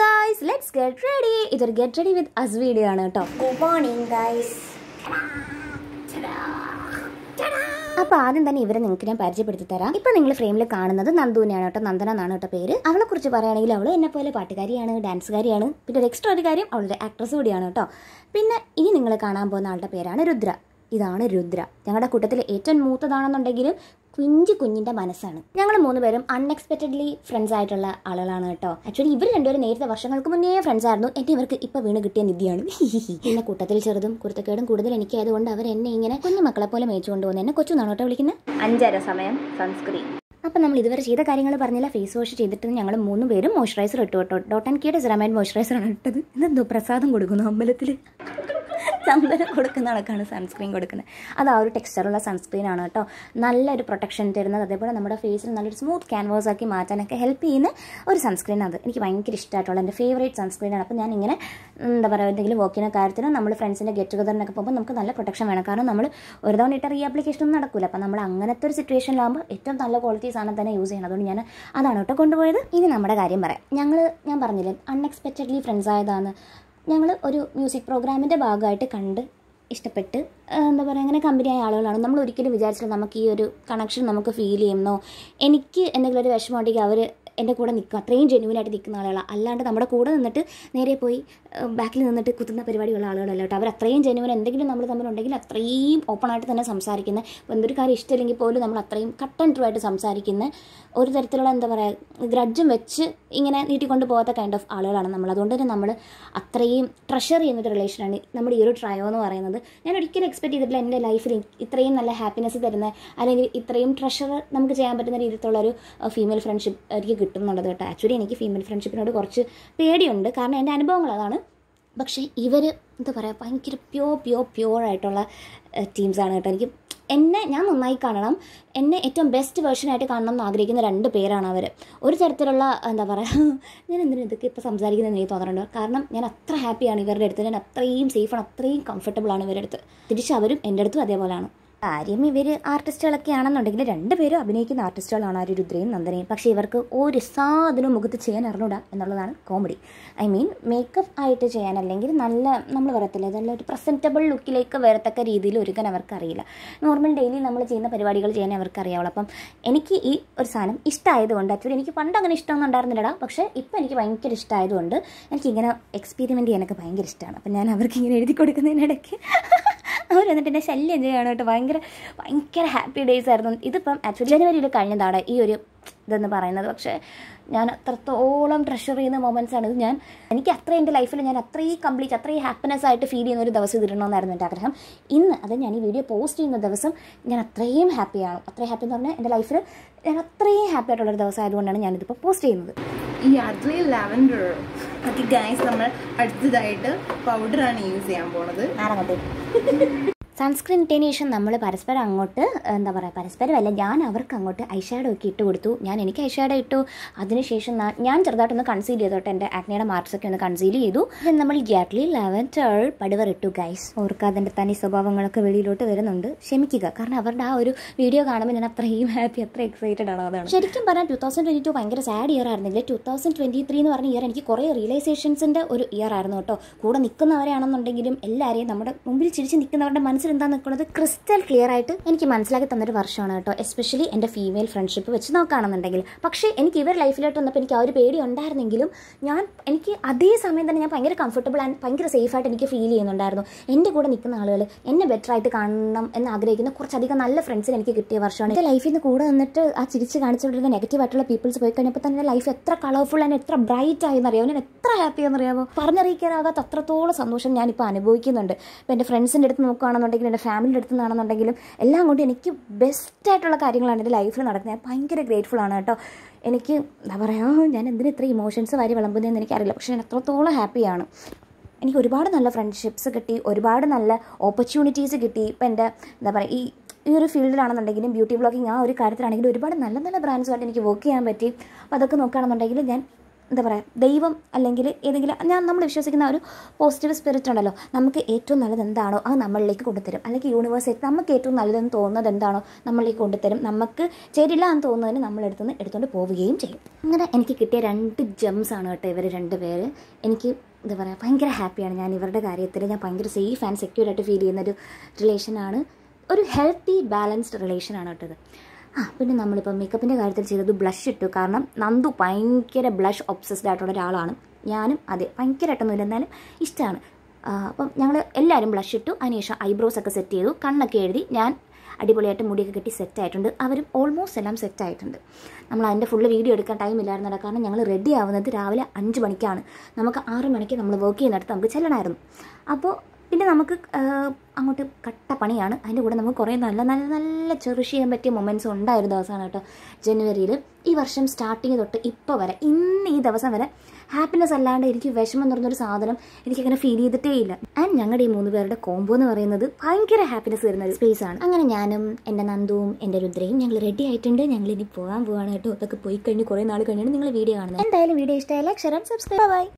guys let's get ready ഇതൊരു get ready with us video ആണ് കേട്ടോ ഗുഡ് മോർണിംഗ് ഗായ്സ് അപ്പോൾ ആദ്യം തന്നെ ഇവരെ നിങ്ങൾക്ക് ഞാൻ പരിചയപ്പെടുത്തി തരാം ഇപ്പൊ നിങ്ങൾ ഫ്രെയിമിൽ കാണുന്നത് നന്ദുവിനെയാണ് കേട്ടോ നന്ദന എന്നാണ് കേട്ടോ പേര് അവളെ കുറിച്ച് പറയുകയാണെങ്കിൽ അവൾ എന്നെ പോലെ പാട്ടുകാരിയാണ് ഡാൻസുകാരിയാണ് പിന്നെ ഒരു എക്സ്ട്രാ ഒരു കാര്യം അവളുടെ ആക്ട്രസ് കൂടിയാണ് കേട്ടോ പിന്നെ ഇനി നിങ്ങൾ കാണാൻ പോകുന്ന ആളുടെ പേരാണ് രുദ്ര ഇതാണ് രുദ്ര ഞങ്ങളുടെ കൂട്ടത്തിൽ ഏറ്റവും മൂത്തതാണെന്നുണ്ടെങ്കിലും പിഞ്ചു കുഞ്ഞിന്റെ മനസ്സാണ് ഞങ്ങൾ മൂന്നുപേരും അൺഎക്സ്പെക്റ്റഡ്ലി ഫ്രണ്ട്സ് ആയിട്ടുള്ള ആളുകളാണ് കേട്ടോ ആക്ച്വലി ഇവർ രണ്ടുപേരും നേരത്തെ വർഷങ്ങൾക്ക് മുന്നേ ഫ്രണ്ട്സ് ആയിരുന്നു എൻ്റെ ഇവർക്ക് ഇപ്പൊ വീണ് കിട്ടിയ നിധിയാണ് പിന്നെ കൂട്ടത്തിൽ ചെറുതും കുരുത്തക്കേടും കൂടുതൽ എനിക്ക് അതുകൊണ്ട് അവർ എന്നെ ഇങ്ങനെ കുഞ്ഞു മക്കളെ പോലെ മേച്ചു കൊണ്ടുപോകുന്നത് എന്നെ കൊച്ചു നാണോട്ടെ വിളിക്കുന്നത് അഞ്ചര സമയം സൺസ്ക്രീൻ അപ്പം നമ്മൾ ഇതുവരെ ചെയ്ത കാര്യങ്ങൾ പറഞ്ഞില്ല ഫേസ് വാഷ് ചെയ്തിട്ട് ഞങ്ങൾ മൂന്ന് പേരും മോയ്സ്ചറൈസർ ഇട്ടു കേട്ടോ ഡോട്ട് ആൻഡ് കെയുടെ സെറാമൈഡ് മോയ്സ്ചറൈസർ ആണ് ഇട്ടത് എന്തോ പ്രസാദം കൊടുക്കുന്നു അമ്പലത്തിൽ ചന്ദനം കൊടുക്കുന്ന കണക്കാണ് സൺസ്ക്രീൻ കൊടുക്കുന്നത് അത് ആ ഒരു ടെക്സ്ചറുള്ള ആണ് കേട്ടോ നല്ലൊരു പ്രൊട്ടക്ഷൻ തരുന്നത് അതേപോലെ നമ്മുടെ ഫേസിൽ നല്ലൊരു സ്മൂത്ത് ക്യാൻവാസ് ആക്കി മാറ്റാനൊക്കെ ഹെൽപ്പ് ചെയ്യുന്ന ഒരു സൺസ്ക്രീൻ അത് എനിക്ക് ഭയങ്കര ഇഷ്ടമായിട്ടുള്ള എൻ്റെ ഫേവറേറ്റ് ആണ് അപ്പോൾ ഞാൻ ഇങ്ങനെ എന്താ പറയുക എന്തെങ്കിലും വോക്കിന കാര്യത്തിനോ നമ്മൾ ഫ്രണ്ട്സിൻ്റെ ഗെറ്റ് ടുഗദറിനൊക്കെ പോകുമ്പോൾ നമുക്ക് നല്ല പ്രൊട്ടക്ഷൻ വേണം കാരണം നമ്മൾ ഒരു തവണ ഇട്ട റീ ആപ്ലിക്കേഷൻ ഒന്നും നടക്കില്ല അപ്പോൾ നമ്മൾ അങ്ങനത്തെ ഒരു സിറ്റുവേഷനിലാകുമ്പോൾ ഏറ്റവും നല്ല ക്വാളിറ്റി സാധനം തന്നെ യൂസ് ചെയ്യണം അതുകൊണ്ട് ഞാൻ അതാണ് കേട്ടോ കൊണ്ടുപോയത് ഇനി നമ്മുടെ കാര്യം പറയാം ഞങ്ങൾ ഞാൻ പറഞ്ഞില്ലേ അൺഎക്സ്പെക്റ്റഡ്ലി ഫ്രണ്ട്സ് ആയതാണ് ഞങ്ങൾ ഒരു മ്യൂസിക് പ്രോഗ്രാമിൻ്റെ ഭാഗമായിട്ട് കണ്ട് ഇഷ്ടപ്പെട്ട് എന്താ പറയുക അങ്ങനെ കമ്പനിയായ ആളുകളാണ് നമ്മൾ ഒരിക്കലും വിചാരിച്ചില്ല നമുക്ക് ഈ ഒരു കണക്ഷൻ നമുക്ക് ഫീൽ ചെയ്യുന്നോ എനിക്ക് എന്തെങ്കിലും ഒരു ഉണ്ടെങ്കിൽ അവർ എൻ്റെ കൂടെ നിൽക്കും അത്രയും ജെന്യൂനായിട്ട് നിൽക്കുന്ന ആളുകളാണ് അല്ലാണ്ട് നമ്മുടെ കൂടെ നിന്നിട്ട് നേരെ പോയി ബാക്കിൽ നിന്നിട്ട് കുത്തുന്ന പരിപാടിയുള്ള ആളുകളല്ല കേട്ടോ അവർ അത്രയും ജെന്യൂൻ എന്തെങ്കിലും നമ്മൾ തമ്മിലുണ്ടെങ്കിൽ അത്രയും ഓപ്പണായിട്ട് തന്നെ സംസാരിക്കുന്ന എന്തൊരു കാര്യം ഇഷ്ടമില്ലെങ്കിൽ പോലും നമ്മൾ അത്രയും കട്ട് ആൻഡ് ട്രൂ ആയിട്ട് സംസാരിക്കുന്ന ഒരു തരത്തിലുള്ള എന്താ പറയുക ഗ്രഡ്ജും വെച്ച് ഇങ്ങനെ നീട്ടിക്കൊണ്ട് പോകാത്ത കൈൻഡ് ഓഫ് ആളുകളാണ് നമ്മൾ അതുകൊണ്ട് തന്നെ നമ്മൾ അത്രയും ട്രഷർ ചെയ്യുന്നൊരു റിലേഷനാണ് നമ്മുടെ ഈ ഒരു ട്രയോ എന്ന് പറയുന്നത് ഞാൻ ഒരിക്കലും എക്സ്പെക്ട് ചെയ്തിട്ടില്ല എൻ്റെ ലൈഫിൽ ഇത്രയും നല്ല ഹാപ്പിനെസ് തരുന്ന അല്ലെങ്കിൽ ഇത്രയും ട്രഷർ നമുക്ക് ചെയ്യാൻ പറ്റുന്ന രീതിയിലുള്ള ഒരു ഫീമെയിൽ ഫ്രണ്ട്ഷിപ്പ് എനിക്ക് എന്നുള്ളത് കേട്ടോ ആക്ച്വലി എനിക്ക് ഫീമെയിൽ ഫ്രണ്ട്ഷിപ്പിനോട് കുറച്ച് പേടിയുണ്ട് കാരണം എൻ്റെ അനുഭവങ്ങൾ അതാണ് പക്ഷേ ഇവർ എന്താ പറയുക ഭയങ്കര പ്യോർ പ്യോർ പ്യോർ ആയിട്ടുള്ള ടീംസാണ് കേട്ടോ എനിക്ക് എന്നെ ഞാൻ നന്നായി കാണണം എന്നെ ഏറ്റവും ബെസ്റ്റ് വേർഷനായിട്ട് കാണണം എന്ന് ആഗ്രഹിക്കുന്ന രണ്ട് പേരാണ് അവർ ഒരു തരത്തിലുള്ള എന്താ പറയുക ഞാൻ എന്തിനും ഇതൊക്കെ ഇപ്പോൾ സംസാരിക്കുന്നതെന്ന് എനിക്ക് തോന്നാറുണ്ട് കാരണം ഞാൻ അത്ര ഹാപ്പിയാണ് ഇവരുടെ അടുത്ത് ഞാൻ അത്രയും സേഫാണ് അത്രയും കംഫർട്ടബിളാണ് ഇവരുടെ അടുത്ത് തിരിച്ച് അവരും എൻ്റെ അടുത്തും അതേപോലെയാണ് കാര്യം ഇവർ ആർട്ടിസ്റ്റുകളൊക്കെ ആണെന്നുണ്ടെങ്കിൽ രണ്ടുപേരും അഭിനയിക്കുന്ന ആർട്ടിസ്റ്റുകളാണ് ആര്യ രുദ്രയും നന്ദനയും പക്ഷേ ഇവർക്ക് ഒരു സാധനവും മുഖത്ത് ചെയ്യാൻ അറിഞ്ഞൂടാ എന്നുള്ളതാണ് കോമഡി ഐ മീൻ മേക്കപ്പ് ആയിട്ട് ചെയ്യാൻ അല്ലെങ്കിൽ നല്ല നമ്മൾ പറയത്തില്ല നല്ല ഒരു പ്രസൻറ്റബിൾ ലുക്കിലേക്ക് വരത്തക്ക രീതിയിൽ ഒരുക്കാൻ അവർക്ക് അറിയില്ല നോർമൽ ഡെയിലി നമ്മൾ ചെയ്യുന്ന പരിപാടികൾ ചെയ്യാൻ അവർക്ക് അറിയാവുള്ളൂ അപ്പം എനിക്ക് ഈ ഒരു സാധനം ഇഷ്ടമായതുകൊണ്ട് ആക്ച്വലി എനിക്ക് പണ്ട് അങ്ങനെ ഇഷ്ടമൊന്നും ഉണ്ടായിരുന്നില്ലടാ പക്ഷേ ഇപ്പം എനിക്ക് ഭയങ്കര ഇഷ്ടമായതുകൊണ്ട് എനിക്കിങ്ങനെ എക്സ്പീരിമെൻറ്റ് ചെയ്യാനൊക്കെ ഭയങ്കര ഇഷ്ടമാണ് അപ്പം ഞാൻ അവർക്ക് ഇങ്ങനെ എഴുതി കൊടുക്കുന്നതിനിടയ്ക്ക് അവർ വന്നിട്ട് എന്നെ ശല്യം ചെയ്യുകയാണ് കേട്ടോ ഭയങ്കര ഭയങ്കര ഹാപ്പി ഡേയ്സ് ആയിരുന്നു ഇതിപ്പം ആക്ച്വലി ജനുവരിയിൽ കഴിഞ്ഞതാണ് ഈ ഒരു ഇതെന്ന് പറയുന്നത് പക്ഷേ ഞാൻ അത്രത്തോളം ട്രഷർ ചെയ്യുന്ന മൊമെൻറ്റ്സ് ആണ് ഇത് ഞാൻ എനിക്ക് അത്രയും എൻ്റെ ലൈഫിൽ ഞാൻ അത്രയും കംപ്ലീറ്റ് അത്രയും ഹാപ്പിനെസ് ആയിട്ട് ഫീൽ ചെയ്യുന്ന ഒരു ദിവസം ഇതിടണമെന്നായിരുന്നു എൻ്റെ ആഗ്രഹം ഇന്ന് അത് ഞാൻ ഈ വീഡിയോ പോസ്റ്റ് ചെയ്യുന്ന ദിവസം ഞാൻ അത്രയും ഹാപ്പിയാണ് അത്രയും ഹാപ്പി എന്ന് പറഞ്ഞാൽ എൻ്റെ ലൈഫിൽ ഞാൻ അത്രയും ഹാപ്പി ആയിട്ടുള്ളൊരു ദിവസം ആയതുകൊണ്ടാണ് ഞാനിതിപ്പോൾ പോസ്റ്റ് ചെയ്യുന്നത് ഈ അതിൽ ലാവൻഡർ ഓക്കെ ഗൈസ് നമ്മൾ അടുത്തതായിട്ട് പൗഡറാണ് യൂസ് ചെയ്യാൻ പോണത് ആറാമത്തെ സൺസ്ക്രീൻ ഇട്ടതിന് ശേഷം നമ്മൾ പരസ്പരം അങ്ങോട്ട് എന്താ പറയുക അല്ല ഞാൻ അവർക്ക് അങ്ങോട്ട് ഐഷാഡോ ഒക്കെ ഇട്ട് കൊടുത്തു ഞാൻ എനിക്ക് ഐഷാഡോ ഇട്ടു അതിനുശേഷം ഞാൻ ചെറുതായിട്ടൊന്ന് കൺസീൽ ചെയ്തോട്ടെ എൻ്റെ ആക്നിയുടെ മാർക്സ് ഒക്കെ ഒന്ന് കൺസീൽ ചെയ്തു നമ്മൾ ഗ്യാറ്റ്ലി ലെവൻറ്റർ പടിവർ ഇട്ടു ഗൈസ് അവർക്ക് അതിൻ്റെ തനി സ്വഭാവങ്ങളൊക്കെ വെളിയിലോട്ട് വരുന്നുണ്ട് ക്ഷമിക്കുക കാരണം അവരുടെ ആ ഒരു വീഡിയോ കാണുമ്പോൾ ഞാൻ അത്രയും ഹാപ്പി അത്ര എക്സൈറ്റഡ് ആണ് അതാണ് ശരിക്കും പറഞ്ഞാൽ ടു തൗസൻഡ് ട്വൻറ്റി ടു ഭയങ്കര സാഡ് ഇയർ ആയിരുന്നില്ല ടു തൗസൻഡ് ട്വൻറ്റി ത്രീ എന്ന് പറഞ്ഞ ഇയർ എനിക്ക് കുറേ റിയലൈസേഷൻസിൻ്റെ ഒരു ഇയർ ആയിരുന്നു കേട്ടോ കൂടെ നിൽക്കുന്നവരാണെന്നുണ്ടെങ്കിലും എല്ലാവരെയും നമ്മുടെ മുമ്പിൽ ചിരിച്ച് നിൽക്കുന്നവരുടെ മനസ്സിൽ എക്സ്പീരിയൻസിൽ എന്താ നിൽക്കുന്നത് ക്രിസ്റ്റൽ ക്ലിയർ ആയിട്ട് എനിക്ക് മനസ്സിലാക്കി തന്നൊരു വർഷമാണ് കേട്ടോ എസ്പെഷ്യലി എൻ്റെ ഫീമെയിൽ ഫ്രണ്ട്ഷിപ്പ് വെച്ച് നോക്കുകയാണെന്നുണ്ടെങ്കിൽ പക്ഷേ എനിക്ക് ഇവർ ലൈഫിലോട്ട് വന്നപ്പോൾ എനിക്ക് ആ ഒരു പേടി ഉണ്ടായിരുന്നെങ്കിലും ഞാൻ എനിക്ക് അതേ സമയം തന്നെ ഞാൻ ഭയങ്കര കംഫർട്ടബിൾ ആൻഡ് ഭയങ്കര സേഫായിട്ട് എനിക്ക് ഫീൽ ചെയ്യുന്നുണ്ടായിരുന്നു എൻ്റെ കൂടെ നിൽക്കുന്ന ആളുകൾ എന്നെ ബെറ്റർ ആയിട്ട് കാണണം എന്ന് ആഗ്രഹിക്കുന്ന കുറച്ചധികം നല്ല ഫ്രണ്ട്സിന് എനിക്ക് കിട്ടിയ വർഷമാണ് എൻ്റെ ലൈഫിൽ നിന്ന് കൂടെ നിന്നിട്ട് ആ ചിരിച്ച് കാണിച്ചുകൊണ്ടിരുന്ന നെഗറ്റീവ് ആയിട്ടുള്ള പീപ്പിൾസ് പോയി കഴിഞ്ഞപ്പോൾ തന്നെ ലൈഫ് എത്ര കളർഫുൾ ആൻഡ് എത്ര ബ്രൈറ്റ് ആയി അറിയാമോ ഞാൻ എത്ര ഹാപ്പി ആയെന്ന് അറിയാമോ പറഞ്ഞറിയിക്കാനാകാത്ത അത്രത്തോളം സന്തോഷം ഞാനിപ്പോൾ അനുഭവിക്കുന്നുണ്ട് ഇപ്പോൾ എൻ്റെ ഫ്രണ്ട്സിൻ്റെ അടുത്ത് നോക്കുകയാണെന്നുണ്ടെങ്കിൽ ഉണ്ടെങ്കിലും എൻ്റെ ഫാമിലിൻ്റെ അടുത്ത് നിന്നാണെന്നുണ്ടെങ്കിലും എല്ലാം കൊണ്ട് എനിക്ക് ബെസ്റ്റായിട്ടുള്ള കാര്യങ്ങളാണ് എൻ്റെ ലൈഫിൽ നടക്കുന്നത് ഞാൻ ഭയങ്കര ഗ്രേറ്റ്ഫുൾ ആണ് കേട്ടോ എനിക്ക് എന്താ പറയുക ഞാൻ എന്തിനു ഇത്ര ഇമോഷൻസ് വാരി വിളമ്പുന്നതെന്ന് എനിക്കറിയില്ല പക്ഷേ ഞാൻ എത്രത്തോളം ഹാപ്പിയാണ് എനിക്ക് ഒരുപാട് നല്ല ഫ്രണ്ട്ഷിപ്സ് കിട്ടി ഒരുപാട് നല്ല ഓപ്പർച്യൂണിറ്റീസ് കിട്ടി ഇപ്പം എൻ്റെ എന്താ പറയുക ഈ ഈ ഒരു ഫീൽഡിലാണെന്നുണ്ടെങ്കിലും ബ്യൂട്ടി ബ്ലോഗിങ് ആ ഒരു കാര്യത്തിലാണെങ്കിലും ഒരുപാട് നല്ല നല്ല ബ്രാൻഡ്സുമായിട്ട് എനിക്ക് വർക്ക് ചെയ്യാൻ പറ്റി അപ്പോൾ അതൊക്കെ നോക്കുകയാണെന്നുണ്ടെങ്കിൽ ഞാൻ എന്താ പറയുക ദൈവം അല്ലെങ്കിൽ ഏതെങ്കിലും ഞാൻ നമ്മൾ വിശ്വസിക്കുന്ന ഒരു പോസിറ്റീവ് സ്പിരിറ്റ് ഉണ്ടല്ലോ നമുക്ക് ഏറ്റവും നല്ലത് എന്താണോ അത് നമ്മളിലേക്ക് കൊണ്ടുത്തരും അല്ലെങ്കിൽ യൂണിവേഴ്സ് നമുക്ക് ഏറ്റവും നല്ലതെന്ന് തോന്നുന്നത് എന്താണോ നമ്മളിലേക്ക് കൊണ്ടുത്തരും നമുക്ക് ചേരില്ല എന്ന് തോന്നുന്നതിന് നമ്മളെടുത്തു നിന്ന് എടുത്തുകൊണ്ട് പോവുകയും ചെയ്യും അങ്ങനെ എനിക്ക് കിട്ടിയ രണ്ട് ജംസ് ആണ് കേട്ടോ ഇവർ രണ്ട് പേര് എനിക്ക് എന്താ പറയുക ഭയങ്കര ഹാപ്പിയാണ് ഞാൻ ഇവരുടെ കാര്യത്തിൽ ഞാൻ ഭയങ്കര സേഫ് ആൻഡ് സെക്യൂർ ആയിട്ട് ഫീൽ ചെയ്യുന്ന ഒരു റിലേഷനാണ് ഒരു ഹെൽത്തി ബാലൻസ്ഡ് റിലേഷനാണ് കേട്ടത് ആ പിന്നെ നമ്മളിപ്പോൾ മേക്കപ്പിൻ്റെ കാര്യത്തിൽ ചെയ്തത് ബ്ലഷ് ഇട്ടു കാരണം നന്ദു ഭയങ്കര ബ്ലഷ് ഒബ്സസ്ഡ് ആയിട്ടുള്ള ഒരാളാണ് ഞാനും അതെ ഭയങ്കരമായിട്ടൊന്നുമില്ല എന്നാലും ഇഷ്ടമാണ് അപ്പം ഞങ്ങൾ എല്ലാവരും ബ്ലഷ് ഇട്ടു അതിനുശേഷം ഐബ്രോസ് ഒക്കെ സെറ്റ് ചെയ്തു കണ്ണൊക്കെ എഴുതി ഞാൻ അടിപൊളിയായിട്ട് മുടിയൊക്കെ കെട്ടി സെറ്റ് ആയിട്ടുണ്ട് അവരും ഓൾമോസ്റ്റ് എല്ലാം സെറ്റ് ആയിട്ടുണ്ട് നമ്മൾ അതിൻ്റെ ഫുള്ള് വീഡിയോ എടുക്കാൻ ടൈം ഇല്ലായിരുന്നില്ല കാരണം ഞങ്ങൾ റെഡി ആവുന്നത് രാവിലെ അഞ്ച് മണിക്കാണ് നമുക്ക് ആറ് മണിക്ക് നമ്മൾ വർക്ക് ചെയ്യുന്നിടത്ത് നമുക്ക് ചെല്ലണമായിരുന്നു അപ്പോൾ പിന്നെ നമുക്ക് അങ്ങോട്ട് കട്ട പണിയാണ് അതിൻ്റെ കൂടെ നമുക്ക് കുറേ നല്ല നല്ല നല്ല ചെറിഷ് ചെയ്യാൻ പറ്റിയ മൊമെൻറ്റ്സ് ഉണ്ടായിരുന്ന ദിവസമാണ് കേട്ടോ ജനുവരിയിൽ ഈ വർഷം സ്റ്റാർട്ടിങ് തൊട്ട് ഇപ്പോൾ വരെ ഇന്ന് ഈ ദിവസം വരെ ഹാപ്പിനെസ് അല്ലാണ്ട് എനിക്ക് വിഷമം എന്ന് പറഞ്ഞൊരു സാധനം എനിക്ക് അങ്ങനെ ഫീൽ ചെയ്തിട്ടേ ഇല്ല ആൻഡ് ഞങ്ങളുടെ ഈ മൂന്ന് പേരുടെ കോംബോ എന്ന് പറയുന്നത് ഭയങ്കര ഹാപ്പിനെസ് വരുന്ന ഒരു സ്പേസ് ആണ് അങ്ങനെ ഞാനും എൻ്റെ നന്ദുവും എൻ്റെ രുദ്രയും ഞങ്ങൾ റെഡി ആയിട്ടുണ്ട് ഞങ്ങൾ ഇനി പോകാൻ പോവാണ് കേട്ടോ അതൊക്കെ പോയി കഴിഞ്ഞ് കുറേ നാൾ കഴിഞ്ഞാണ് നിങ്ങൾ വീഡിയോ കാണുന്നത് എന്തായാലും വീഡിയോ ഇഷ്ടമായ ലക്ഷരം സബ്സ്ക്രൈബ് ബൈ